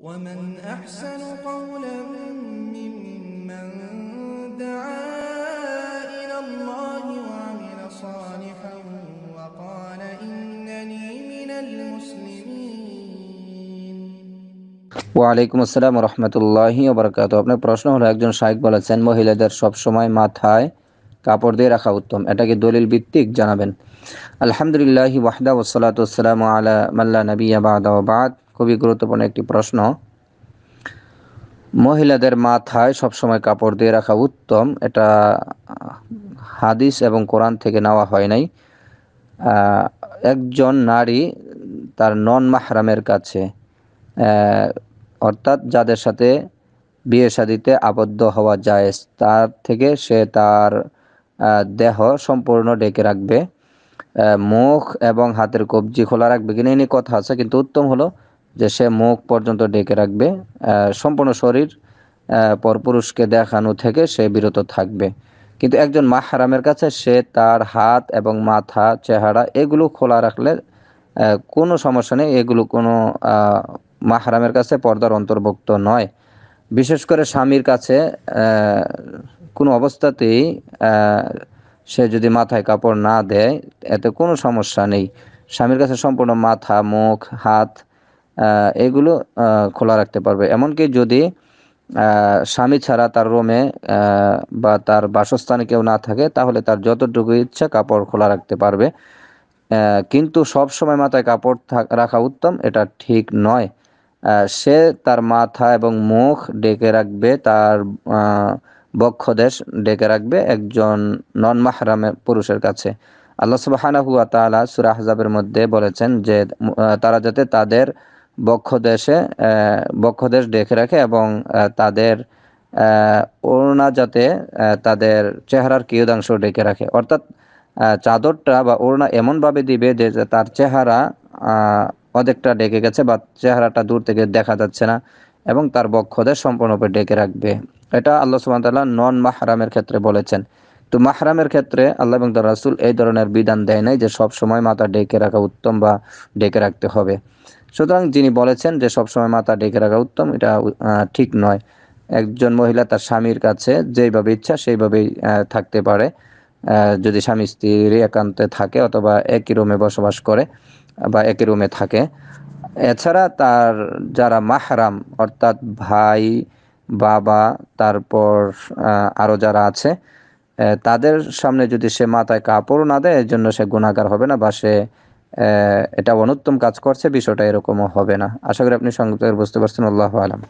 ومن أحسن قولا ممن دعا إلى الله وعمل صالحا وقال إنني من المسلمين ওয়ালাইকুম আসসালাম রহমতুল্লাহ ওবরাকাত আপনার প্রশ্ন হলো একজন শাইক বলেছেন মহিলাদের সব সময় মাথায় কাপড় দিয়ে রাখা উত্তম এটাকে দলিল ভিত্তিক জানাবেন আলহামদুলিল্লাহ ওয়াহদা ওসালাত আলা মাল্লা নবী আবাদ খুবই গুরুত্বপূর্ণ একটি প্রশ্ন মহিলাদের মাথায় সবসময় কাপড় দিয়ে রাখা উত্তম এটা হাদিস এবং কোরআন থেকে নেওয়া হয় নাই একজন নারী তার নন মাহরামের কাছে অর্থাৎ যাদের সাথে বিয়ে শাদিতে আবদ্ধ হওয়া যায় তার থেকে সে তার দেহ সম্পূর্ণ ডেকে রাখবে মুখ এবং হাতের কবজি খোলা রাখবে কিনা এ নিয়ে কথা আছে কিন্তু উত্তম হলো যে সে মুখ পর্যন্ত ডেকে রাখবে সম্পূর্ণ শরীর পরপুরুষকে দেখানো থেকে সে বিরত থাকবে কিন্তু একজন মাহারামের কাছে সে তার হাত এবং মাথা চেহারা এগুলো খোলা রাখলে কোনো সমস্যা নেই এগুলো কোনো মাহারামের কাছে পর্দার অন্তর্ভুক্ত নয় বিশেষ করে স্বামীর কাছে কোনো অবস্থাতেই সে যদি মাথায় কাপড় না দেয় এতে কোনো সমস্যা নেই স্বামীর কাছে সম্পূর্ণ মাথা মুখ হাত এগুলো খোলা রাখতে পারবে এমনকি যদি স্বামী ছাড়া তার রোমে বা তার বাসস্থানে কেউ না থাকে তাহলে তার যতটুকু ইচ্ছা কাপড় খোলা রাখতে পারবে কিন্তু সব সময় মাথায় কাপড় রাখা উত্তম এটা ঠিক নয় সে তার মাথা এবং মুখ ডেকে রাখবে তার বক্ষদেশ ডেকে রাখবে একজন নন মাহরামের পুরুষের কাছে আল্লাহ সুবাহানা হুয়া তালা সুরাহ মধ্যে বলেছেন যে তারা যাতে তাদের বক্ষদেশে বক্ষদেশ ডেকে রাখে এবং তাদের ওড়না যাতে তাদের চেহারার কিয়দাংশ ডেকে রাখে অর্থাৎ চাদরটা বা ওড়না এমনভাবে দিবে যে তার চেহারা অনেকটা ডেকে গেছে বা চেহারাটা দূর থেকে দেখা যাচ্ছে না এবং তার বক্ষদেশ সম্পূর্ণরূপে ডেকে রাখবে এটা আল্লাহ সুবাহ তাল্লাহ নন মাহরামের ক্ষেত্রে বলেছেন তো মাহরামের ক্ষেত্রে আল্লাহ এবং রাসুল এই ধরনের বিধান দেয় নাই যে সব সময় মাথা ডেকে রাখা উত্তম বা ডেকে রাখতে হবে সুতরাং যিনি বলেছেন যে সবসময় মাথা ঢেকে রাখা উত্তম এটা ঠিক নয় একজন মহিলা তার স্বামীর কাছে যেইভাবে ইচ্ছা সেইভাবেই থাকতে পারে যদি স্বামী স্ত্রীর একান্তে থাকে অথবা একই রুমে বসবাস করে বা একই রুমে থাকে এছাড়া তার যারা মাহরাম অর্থাৎ ভাই বাবা তারপর আরও যারা আছে তাদের সামনে যদি সে মাথায় কাপড় না দেয় এর জন্য সে গুণাগার হবে না বা সে এটা অনুত্তম কাজ করছে বিষয়টা এরকমও হবে না আশা করি আপনি সংক্ষিপ্ত বুঝতে পারছেন আল্লাহ আলম